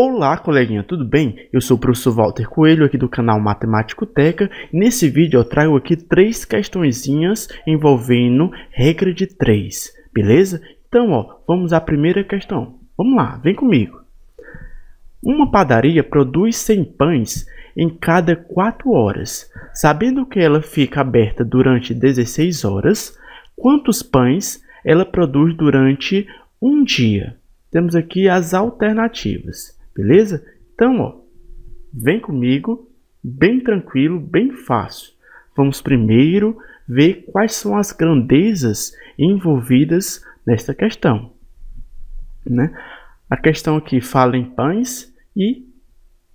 Olá, coleguinha, tudo bem? Eu sou o professor Walter Coelho, aqui do canal Matemático Teca. Nesse vídeo eu trago aqui três questõezinhas envolvendo regra de 3, beleza? Então, ó, vamos à primeira questão. Vamos lá, vem comigo. Uma padaria produz 100 pães em cada 4 horas. Sabendo que ela fica aberta durante 16 horas, quantos pães ela produz durante um dia? Temos aqui as alternativas. Beleza? Então, ó, vem comigo, bem tranquilo, bem fácil. Vamos primeiro ver quais são as grandezas envolvidas nesta questão. Né? A questão aqui fala em pães e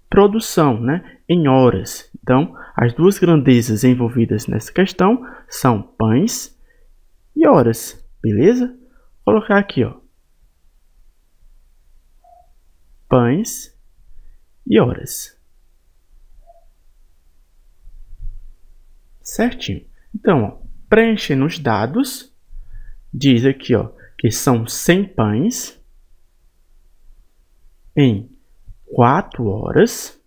produção, né? em horas. Então, as duas grandezas envolvidas nessa questão são pães e horas, beleza? Vou colocar aqui, ó, pães e horas. Certinho. Então, ó, preenche nos dados. Diz aqui ó, que são 100 pães em 4 horas.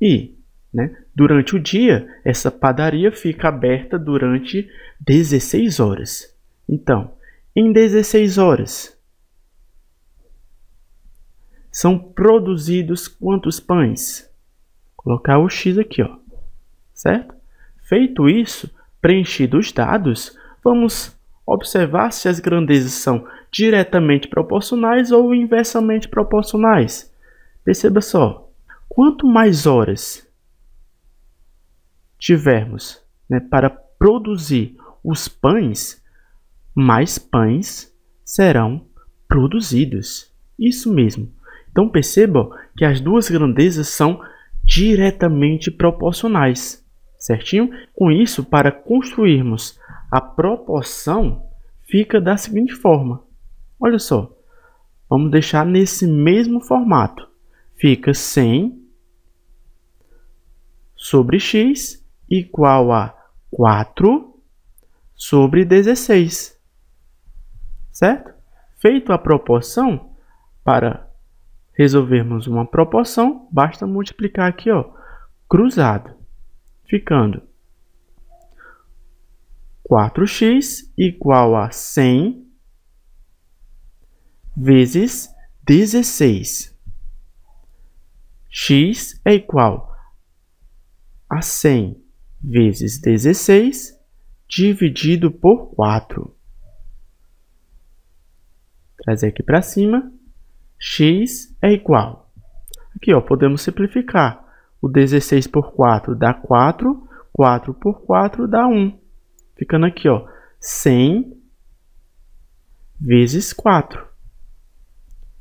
E né, durante o dia, essa padaria fica aberta durante 16 horas. Então, em 16 horas, são produzidos quantos pães? Vou colocar o x aqui, ó. Certo? Feito isso, preenchidos os dados, vamos observar se as grandezas são diretamente proporcionais ou inversamente proporcionais. Perceba só, quanto mais horas tivermos né, para produzir os pães, mais pães serão produzidos. Isso mesmo. Então perceba que as duas grandezas são diretamente proporcionais, certinho? Com isso, para construirmos a proporção, fica da seguinte forma. Olha só, vamos deixar nesse mesmo formato. Fica 100 sobre x igual a 4 sobre 16, certo? Feito a proporção para resolvermos uma proporção, basta multiplicar aqui, ó, cruzado, ficando 4x igual a 100 vezes 16. x é igual a 100 vezes 16 dividido por 4. Trazer aqui para cima x é igual. Aqui, ó, podemos simplificar. O 16 por 4 dá 4, 4 por 4 dá 1. Ficando aqui, ó, 100 vezes 4.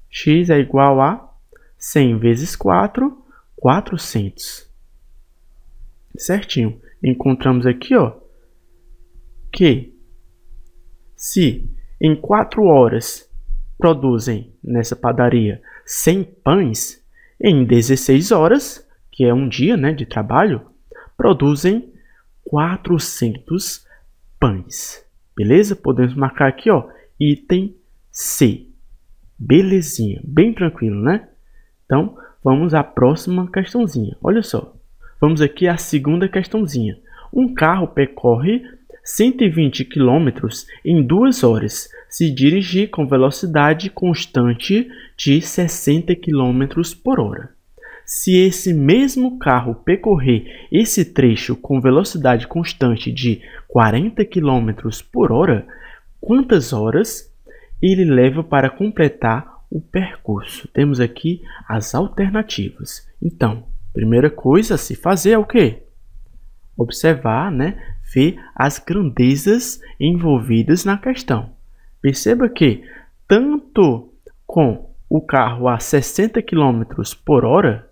x é igual a 100 vezes 4, 400. Certinho. Encontramos aqui, ó, que se em 4 horas produzem nessa padaria 100 pães, em 16 horas, que é um dia né, de trabalho, produzem 400 pães. Beleza? Podemos marcar aqui, ó, item C. Belezinha, bem tranquilo, né? Então, vamos à próxima questãozinha. Olha só, vamos aqui à segunda questãozinha. Um carro percorre 120 km em duas horas se dirigir com velocidade constante de 60 km por hora. Se esse mesmo carro percorrer esse trecho com velocidade constante de 40 km por hora, quantas horas ele leva para completar o percurso? Temos aqui as alternativas. Então, primeira coisa a se fazer é o quê? Observar, né? ver as grandezas envolvidas na questão. Perceba que, tanto com o carro a 60 km por hora,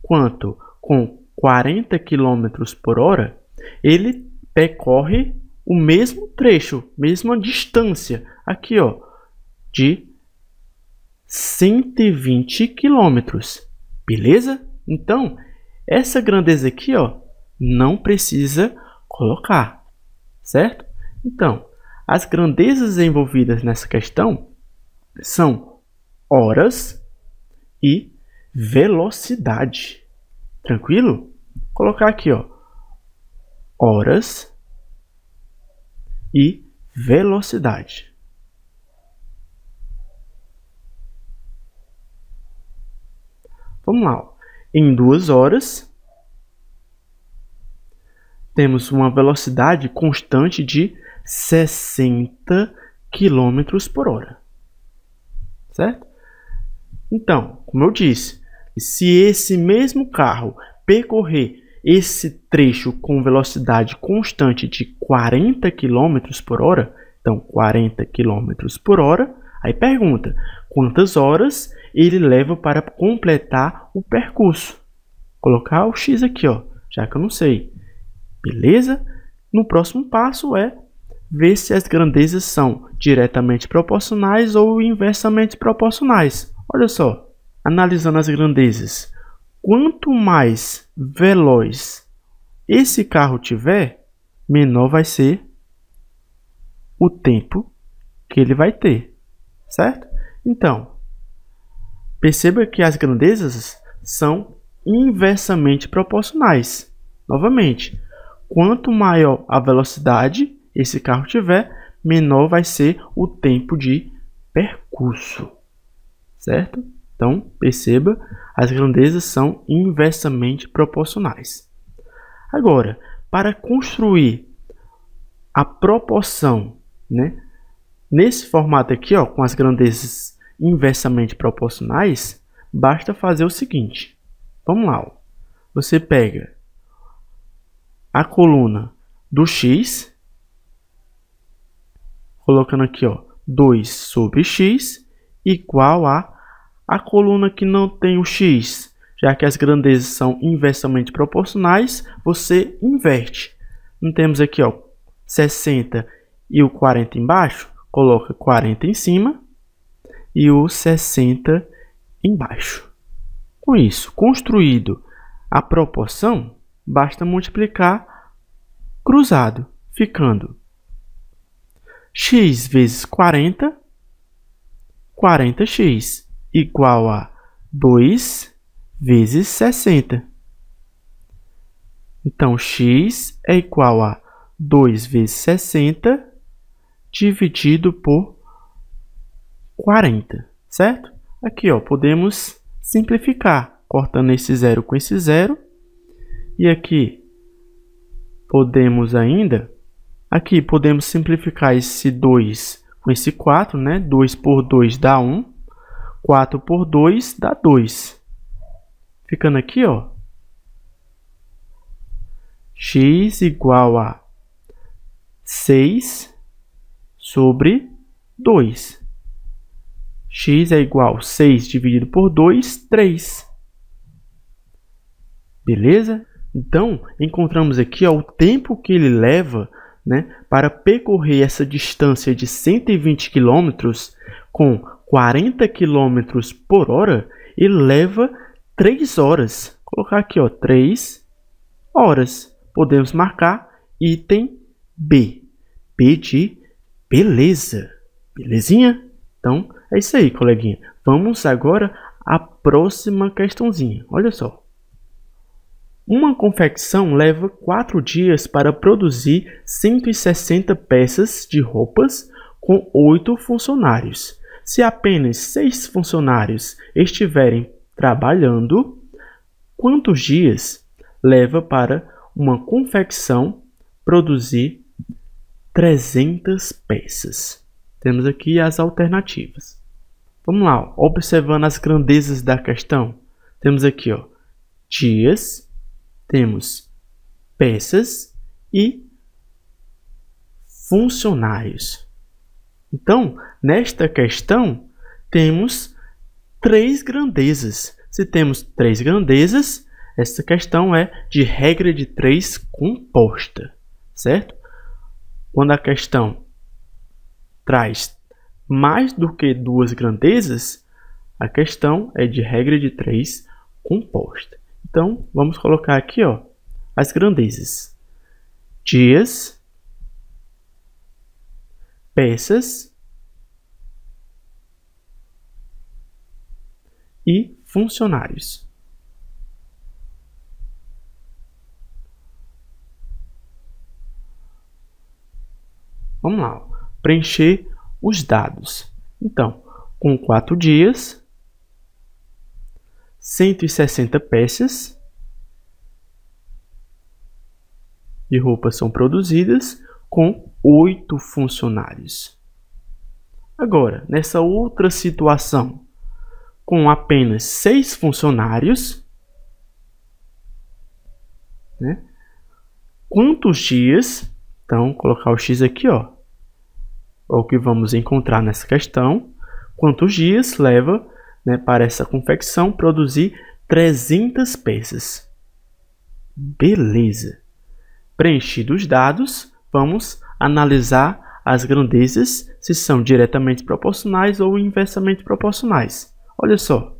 quanto com 40 km por hora, ele percorre o mesmo trecho, mesma distância, aqui ó, de 120 km. Beleza? Então, essa grandeza aqui ó, não precisa colocar, certo? Então, as grandezas envolvidas nessa questão são horas e velocidade. Tranquilo? Vou colocar aqui, ó, horas e velocidade. Vamos lá, ó. em duas horas temos uma velocidade constante de 60 km por hora. Certo? Então, como eu disse, se esse mesmo carro percorrer esse trecho com velocidade constante de 40 km por hora, então 40 km por hora, aí pergunta quantas horas ele leva para completar o percurso. Vou colocar o x aqui, ó, já que eu não sei. Beleza? No próximo passo é ver se as grandezas são diretamente proporcionais ou inversamente proporcionais. Olha só, analisando as grandezas, quanto mais veloz esse carro tiver, menor vai ser o tempo que ele vai ter, certo? Então, perceba que as grandezas são inversamente proporcionais. Novamente, quanto maior a velocidade esse carro tiver, menor vai ser o tempo de percurso, certo? Então, perceba, as grandezas são inversamente proporcionais. Agora, para construir a proporção, né? Nesse formato aqui, ó, com as grandezas inversamente proporcionais, basta fazer o seguinte. Vamos lá. Ó. Você pega a coluna do x, colocando aqui, ó, 2 sobre x, igual a a coluna que não tem o x, já que as grandezas são inversamente proporcionais, você inverte. Não temos aqui, ó, 60 e o 40 embaixo, coloca 40 em cima e o 60 embaixo. Com isso, construído a proporção, Basta multiplicar cruzado, ficando x vezes 40, 40x igual a 2 vezes 60. Então, x é igual a 2 vezes 60 dividido por 40, certo? Aqui, ó, podemos simplificar, cortando esse zero com esse zero, e aqui podemos ainda, aqui podemos simplificar esse 2 com esse 4, né? 2 por 2 dá 1, 4 por 2 dá 2. Ficando aqui, ó, x igual a 6 sobre 2. x é igual a 6 dividido por 2, 3. Beleza? Então, encontramos aqui ó, o tempo que ele leva né, para percorrer essa distância de 120 km com 40 km por hora, ele leva 3 horas. Vou colocar aqui, ó, 3 horas. Podemos marcar item B. B de beleza. Belezinha? Então, é isso aí, coleguinha. Vamos agora à próxima questãozinha. Olha só. Uma confecção leva 4 dias para produzir 160 peças de roupas com 8 funcionários. Se apenas 6 funcionários estiverem trabalhando, quantos dias leva para uma confecção produzir 300 peças? Temos aqui as alternativas. Vamos lá, observando as grandezas da questão. Temos aqui ó, dias temos peças e funcionários. Então, nesta questão, temos três grandezas. Se temos três grandezas, essa questão é de regra de três composta, certo? Quando a questão traz mais do que duas grandezas, a questão é de regra de três composta. Então, vamos colocar aqui ó, as grandezas. Dias, peças e funcionários. Vamos lá, preencher os dados. Então, com quatro dias, 160 peças de roupas são produzidas com oito funcionários. Agora, nessa outra situação, com apenas seis funcionários, né? quantos dias? Então, colocar o x aqui, ó. É o que vamos encontrar nessa questão. Quantos dias leva né, para essa confecção produzir 300 peças. Beleza! Preenchidos os dados, vamos analisar as grandezas, se são diretamente proporcionais ou inversamente proporcionais. Olha só.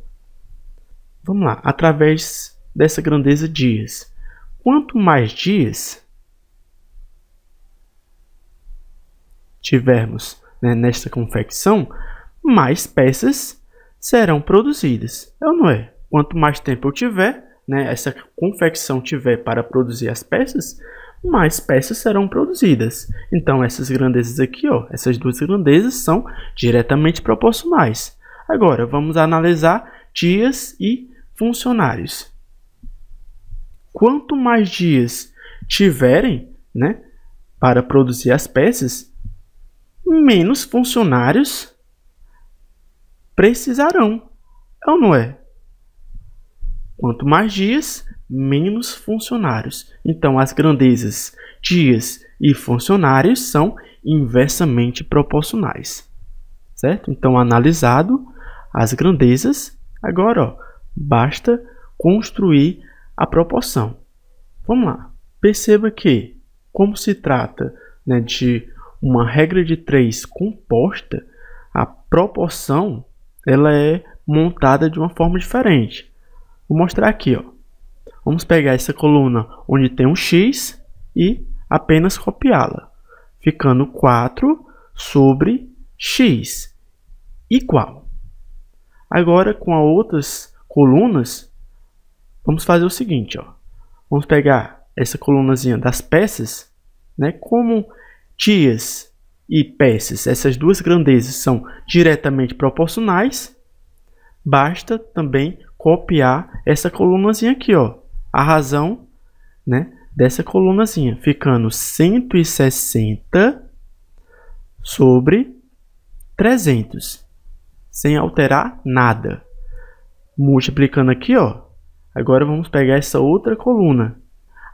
Vamos lá, através dessa grandeza dias. Quanto mais dias tivermos né, nesta confecção, mais peças serão produzidas. É então, ou não é? Quanto mais tempo eu tiver, né, essa confecção tiver para produzir as peças, mais peças serão produzidas. Então essas grandezas aqui, ó, essas duas grandezas são diretamente proporcionais. Agora vamos analisar dias e funcionários. Quanto mais dias tiverem, né, para produzir as peças, menos funcionários precisarão, é ou não é? Quanto mais dias, menos funcionários. Então, as grandezas dias e funcionários são inversamente proporcionais. Certo? Então, analisado as grandezas, agora ó, basta construir a proporção. Vamos lá. Perceba que, como se trata né, de uma regra de três composta, a proporção ela é montada de uma forma diferente. Vou mostrar aqui, ó. Vamos pegar essa coluna onde tem um x e apenas copiá-la, ficando 4 sobre x igual. Agora com as outras colunas, vamos fazer o seguinte, ó. Vamos pegar essa colunazinha das peças, né, como tias e peças, essas duas grandezas são diretamente proporcionais, basta também copiar essa colunazinha aqui, ó, a razão né, dessa colunazinha, ficando 160 sobre 300, sem alterar nada. Multiplicando aqui, ó, agora vamos pegar essa outra coluna.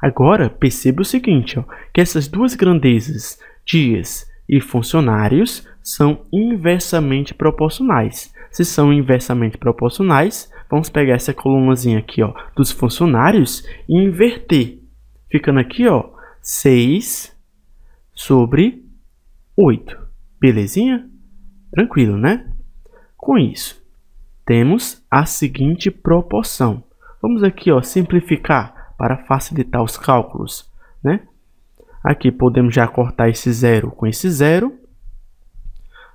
Agora, perceba o seguinte, ó, que essas duas grandezas, dias e funcionários são inversamente proporcionais. Se são inversamente proporcionais, vamos pegar essa colunazinha aqui, ó, dos funcionários e inverter. Ficando aqui, ó, 6 sobre 8. Belezinha? Tranquilo, né? Com isso, temos a seguinte proporção. Vamos aqui, ó, simplificar para facilitar os cálculos, né? Aqui podemos já cortar esse zero com esse zero.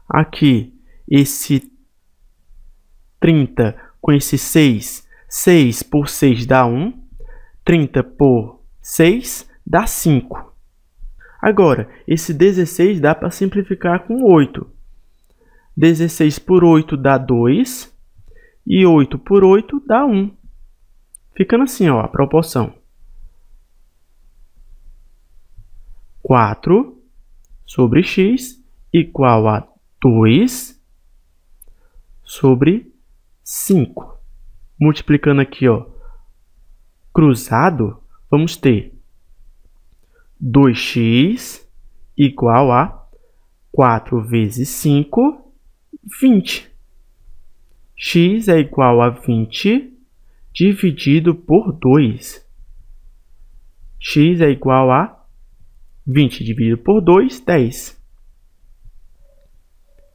Aqui esse 30 com esse 6. 6 por 6 dá 1. 30 por 6 dá 5. Agora, esse 16 dá para simplificar com 8. 16 por 8 dá 2. E 8 por 8 dá 1. Ficando assim ó, a proporção. 4 sobre x igual a 2 sobre 5. Multiplicando aqui, ó, cruzado, vamos ter 2x igual a 4 vezes 5, 20. x é igual a 20 dividido por 2. x é igual a 20 dividido por 2, 10.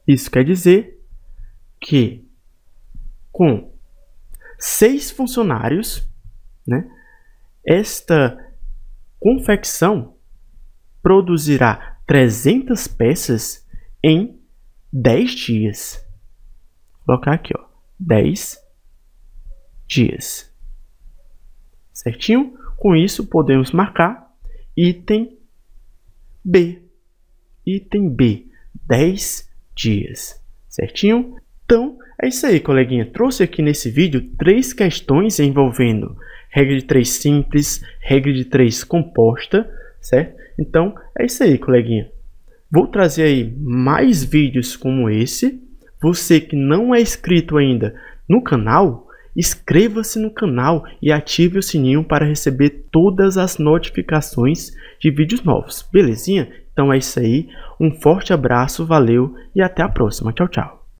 Isso quer dizer que com 6 funcionários, né, esta confecção produzirá 300 peças em 10 dias. Vou colocar aqui, ó, 10 dias. Certinho? Com isso, podemos marcar item 1. B. Item B, 10 dias, certinho? Então, é isso aí, coleguinha. Trouxe aqui nesse vídeo três questões envolvendo regra de três simples, regra de três composta, certo? Então, é isso aí, coleguinha. Vou trazer aí mais vídeos como esse. Você que não é inscrito ainda no canal, Inscreva-se no canal e ative o sininho para receber todas as notificações de vídeos novos, belezinha? Então é isso aí, um forte abraço, valeu e até a próxima. Tchau, tchau.